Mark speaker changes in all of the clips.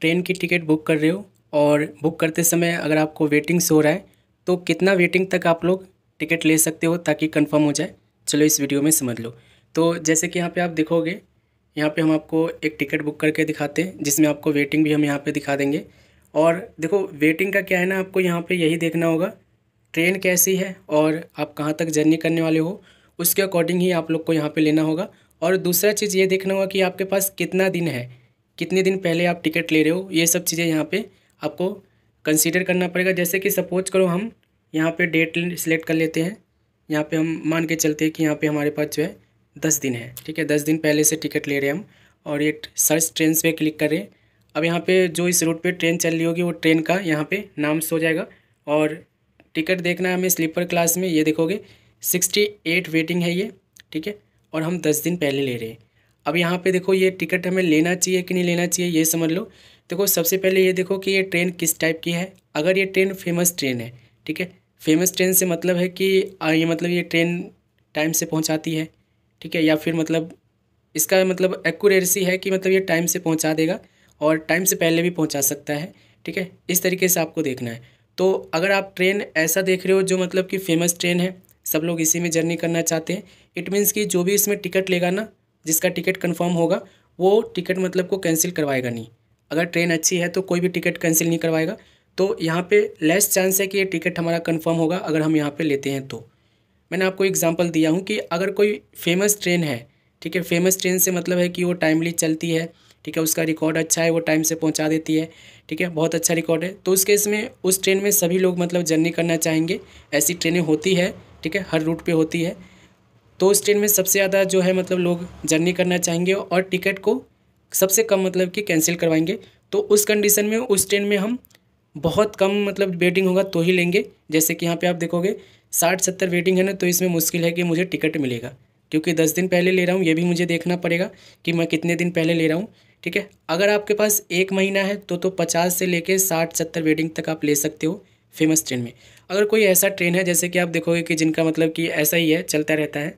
Speaker 1: train की ticket book कर रहे हो और बुक करते समय अगर आपको वेटिंग से हो रहा है तो कितना वेटिंग तक आप लोग टिकट ले सकते हो ताकि कंफर्म हो जाए चलो इस वीडियो में समझ लो तो जैसे कि यहाँ पे आप देखोगे यहाँ पे हम आपको एक टिकट बुक करके दिखाते हैं जिसमें आपको वेटिंग भी हम यहाँ पे दिखा देंगे और देखो वेटिंग का क्या है ना आपको यहाँ पे यही देखना होगा ट्रेन कैसी है और आप कहाँ तक जर्नी करने वाले हो उसके अकॉर्डिंग ही आप लोग को यहाँ पर लेना होगा और दूसरा चीज़ ये देखना होगा कि आपके पास कितना दिन है कितने दिन पहले आप टिकट ले रहे हो ये सब चीज़ें यहाँ पे आपको कंसीडर करना पड़ेगा जैसे कि सपोज करो हम यहाँ पे डेट सेलेक्ट कर लेते हैं यहाँ पे हम मान के चलते हैं कि यहाँ पे हमारे पास जो है दस दिन है ठीक है दस दिन पहले से टिकट ले रहे हैं हम और ये सर्च ट्रेन पर क्लिक करें अब यहाँ पर जो इस रूट पर ट्रेन चल रही होगी वो ट्रेन का यहाँ पर नाम सो जाएगा और टिकट देखना है हमें स्लीपर क्लास में ये देखोगे सिक्सटी एट वेटिंग है ये ठीक है और हम दस दिन पहले ले रहे हैं अब यहाँ पे देखो ये टिकट हमें लेना चाहिए कि नहीं लेना चाहिए ये समझ लो देखो सबसे पहले ये देखो कि ये ट्रेन किस टाइप की है अगर ये ट्रेन फेमस ट्रेन है ठीक है फेमस ट्रेन से मतलब है कि ये मतलब ये ट्रेन टाइम से पहुँचाती है ठीक है या फिर मतलब इसका मतलब एक्यूरेसी है कि मतलब ये टाइम से पहुँचा देगा और टाइम से पहले भी पहुँचा सकता है ठीक है इस तरीके से आपको देखना है तो अगर आप ट्रेन ऐसा देख रहे हो जो मतलब कि फेमस ट्रेन है सब लोग इसी में जर्नी करना चाहते हैं इट मीन्स कि जो भी इसमें टिकट लेगा ना जिसका टिकट कंफर्म होगा वो टिकट मतलब को कैंसिल करवाएगा नहीं अगर ट्रेन अच्छी है तो कोई भी टिकट कैंसिल नहीं करवाएगा तो यहाँ पे लेस चांस है कि ये टिकट हमारा कंफर्म होगा अगर हम यहाँ पे लेते हैं तो मैंने आपको एग्जांपल दिया हूँ कि अगर कोई फेमस ट्रेन है ठीक है फेमस ट्रेन से मतलब है कि वो टाइमली चलती है ठीक है उसका रिकॉर्ड अच्छा है वो टाइम से पहुँचा देती है ठीक है बहुत अच्छा रिकॉर्ड है तो उस केस में उस ट्रेन में सभी लोग मतलब जर्नी करना चाहेंगे ऐसी ट्रेनें होती है ठीक है हर रूट पर होती है तो उस ट्रेन में सबसे ज़्यादा जो है मतलब लोग जर्नी करना चाहेंगे और टिकट को सबसे कम मतलब कि कैंसिल करवाएंगे तो उस कंडीशन में उस ट्रेन में हम बहुत कम मतलब वेटिंग होगा तो ही लेंगे जैसे कि यहाँ पे आप देखोगे साठ सत्तर वेटिंग है ना तो इसमें मुश्किल है कि मुझे टिकट मिलेगा क्योंकि दस दिन पहले ले रहा हूँ ये भी मुझे देखना पड़ेगा कि मैं कितने दिन पहले ले रहा हूँ ठीक है अगर आपके पास एक महीना है तो तो पचास से लेके साठ सत्तर वेटिंग तक आप ले सकते हो फेमस ट्रेन में अगर कोई ऐसा ट्रेन है जैसे कि आप देखोगे कि जिनका मतलब कि ऐसा ही है चलता रहता है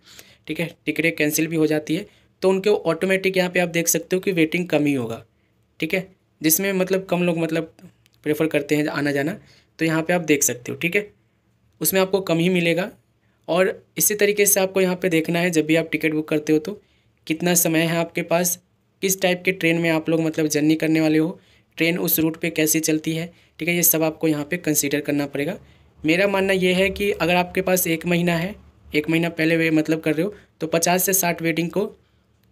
Speaker 1: ठीक है टिकटें कैंसिल भी हो जाती है तो उनके ऑटोमेटिक यहाँ पे आप देख सकते हो कि वेटिंग कम ही होगा ठीक है जिसमें मतलब कम लोग मतलब प्रेफर करते हैं आना जाना तो यहाँ पे आप देख सकते हो ठीक है उसमें आपको कम ही मिलेगा और इसी तरीके से आपको यहाँ पे देखना है जब भी आप टिकट बुक करते हो तो कितना समय है आपके पास किस टाइप के ट्रेन में आप लोग मतलब जर्नी करने वाले हो ट्रेन उस रूट पे कैसे चलती है ठीक है ये सब आपको यहाँ पे कंसिडर करना पड़ेगा मेरा मानना ये है कि अगर आपके पास एक महीना है एक महीना पहले वे मतलब कर रहे हो तो पचास से साठ वेटिंग को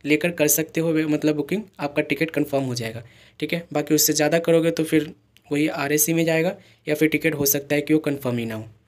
Speaker 1: लेकर कर सकते हो मतलब बुकिंग आपका टिकट कंफर्म हो जाएगा ठीक है बाकी उससे ज़्यादा करोगे तो फिर वही आर e में जाएगा या फिर टिकट हो सकता है कि वो कन्फर्म ही ना हो